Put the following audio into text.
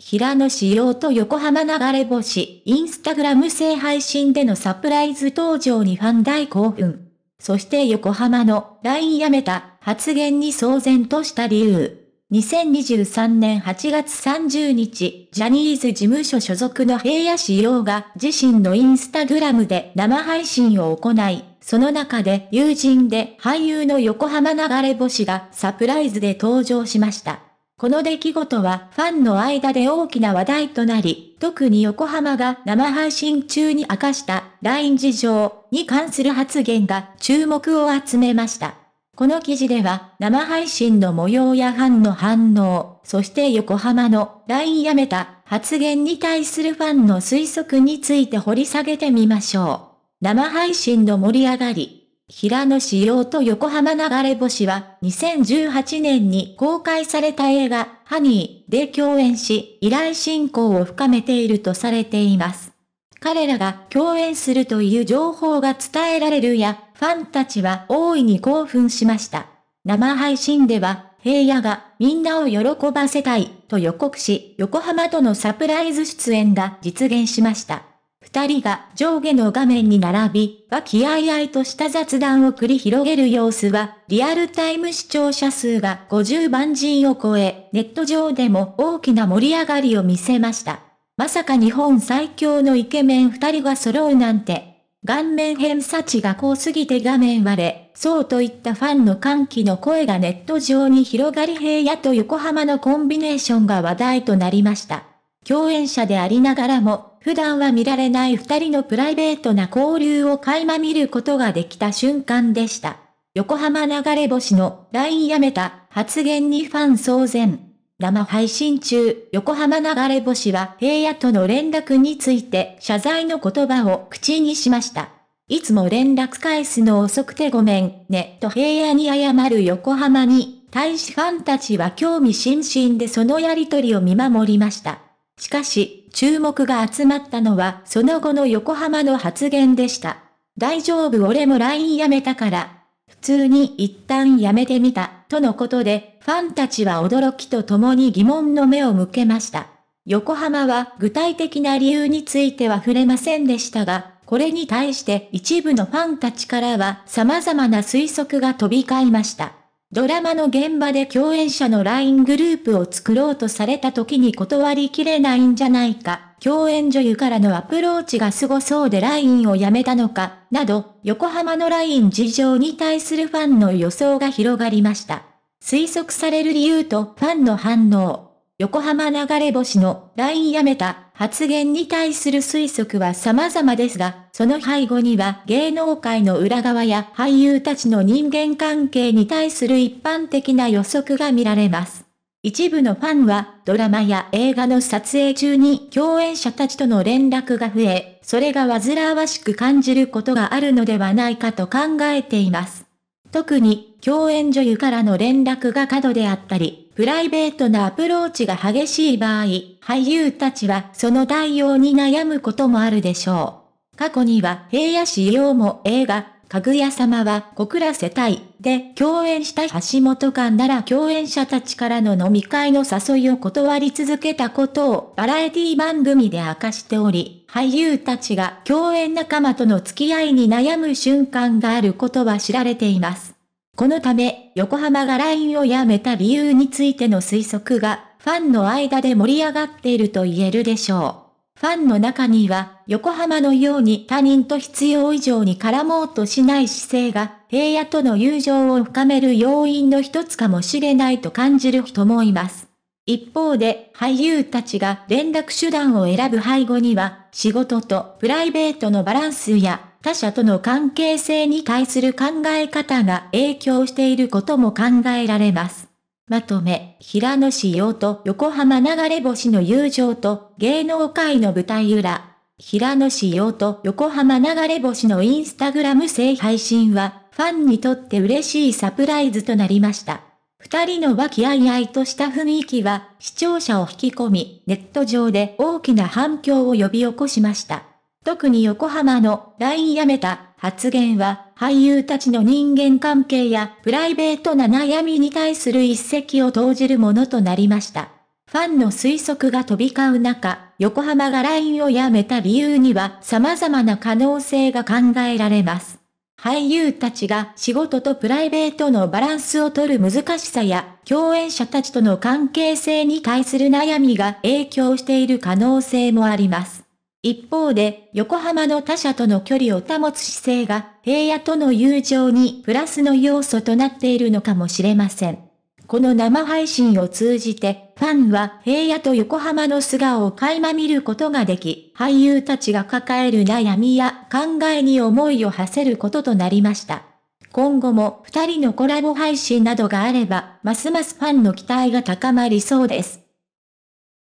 平野紫耀と横浜流れ星、インスタグラム制配信でのサプライズ登場にファン大興奮。そして横浜の LINE 辞めた発言に騒然とした理由。2023年8月30日、ジャニーズ事務所所属の平野紫耀が自身のインスタグラムで生配信を行い、その中で友人で俳優の横浜流れ星がサプライズで登場しました。この出来事はファンの間で大きな話題となり、特に横浜が生配信中に明かした LINE 事情に関する発言が注目を集めました。この記事では生配信の模様やファンの反応、そして横浜の LINE やめた発言に対するファンの推測について掘り下げてみましょう。生配信の盛り上がり、平野紫耀と横浜流れ星は2018年に公開された映画ハニーで共演し依頼進行を深めているとされています。彼らが共演するという情報が伝えられるやファンたちは大いに興奮しました。生配信では平野がみんなを喜ばせたいと予告し横浜とのサプライズ出演が実現しました。二人が上下の画面に並び、和気あいあいとした雑談を繰り広げる様子は、リアルタイム視聴者数が50万人を超え、ネット上でも大きな盛り上がりを見せました。まさか日本最強のイケメン二人が揃うなんて。顔面偏差値が高すぎて画面割れ、そうといったファンの歓喜の声がネット上に広がり平野と横浜のコンビネーションが話題となりました。共演者でありながらも普段は見られない二人のプライベートな交流を垣間見ることができた瞬間でした。横浜流れ星の LINE やめた発言にファン騒然。生配信中、横浜流れ星は平野との連絡について謝罪の言葉を口にしました。いつも連絡返すの遅くてごめんねと平野に謝る横浜に大使ファンたちは興味津々でそのやりとりを見守りました。しかし、注目が集まったのはその後の横浜の発言でした。大丈夫俺も LINE やめたから。普通に一旦やめてみた、とのことで、ファンたちは驚きとともに疑問の目を向けました。横浜は具体的な理由については触れませんでしたが、これに対して一部のファンたちからは様々な推測が飛び交いました。ドラマの現場で共演者の LINE グループを作ろうとされた時に断りきれないんじゃないか、共演女優からのアプローチが凄そうで LINE をやめたのか、など、横浜の LINE 事情に対するファンの予想が広がりました。推測される理由とファンの反応。横浜流れ星の LINE やめた発言に対する推測は様々ですが、その背後には芸能界の裏側や俳優たちの人間関係に対する一般的な予測が見られます。一部のファンはドラマや映画の撮影中に共演者たちとの連絡が増え、それが煩わしく感じることがあるのではないかと考えています。特に共演女優からの連絡が過度であったり、プライベートなアプローチが激しい場合、俳優たちはその対応に悩むこともあるでしょう。過去には平野紫耀も映画、かぐや様は小倉世帯で共演した橋本環なら共演者たちからの飲み会の誘いを断り続けたことをバラエティ番組で明かしており、俳優たちが共演仲間との付き合いに悩む瞬間があることは知られています。このため、横浜が LINE をやめた理由についての推測が、ファンの間で盛り上がっていると言えるでしょう。ファンの中には、横浜のように他人と必要以上に絡もうとしない姿勢が、平野との友情を深める要因の一つかもしれないと感じる人もいます。一方で、俳優たちが連絡手段を選ぶ背後には、仕事とプライベートのバランスや他者との関係性に対する考え方が影響していることも考えられます。まとめ、平野紫耀と横浜流れ星の友情と芸能界の舞台裏。平野紫耀と横浜流れ星のインスタグラム性配信は、ファンにとって嬉しいサプライズとなりました。二人の和気あいあいとした雰囲気は、視聴者を引き込み、ネット上で大きな反響を呼び起こしました。特に横浜の LINE やめた発言は、俳優たちの人間関係やプライベートな悩みに対する一石を投じるものとなりました。ファンの推測が飛び交う中、横浜が LINE をやめた理由には様々な可能性が考えられます。俳優たちが仕事とプライベートのバランスを取る難しさや、共演者たちとの関係性に対する悩みが影響している可能性もあります。一方で、横浜の他者との距離を保つ姿勢が、平野との友情にプラスの要素となっているのかもしれません。この生配信を通じて、ファンは平野と横浜の素顔を垣間見ることができ、俳優たちが抱える悩みや考えに思いを馳せることとなりました。今後も二人のコラボ配信などがあれば、ますますファンの期待が高まりそうです。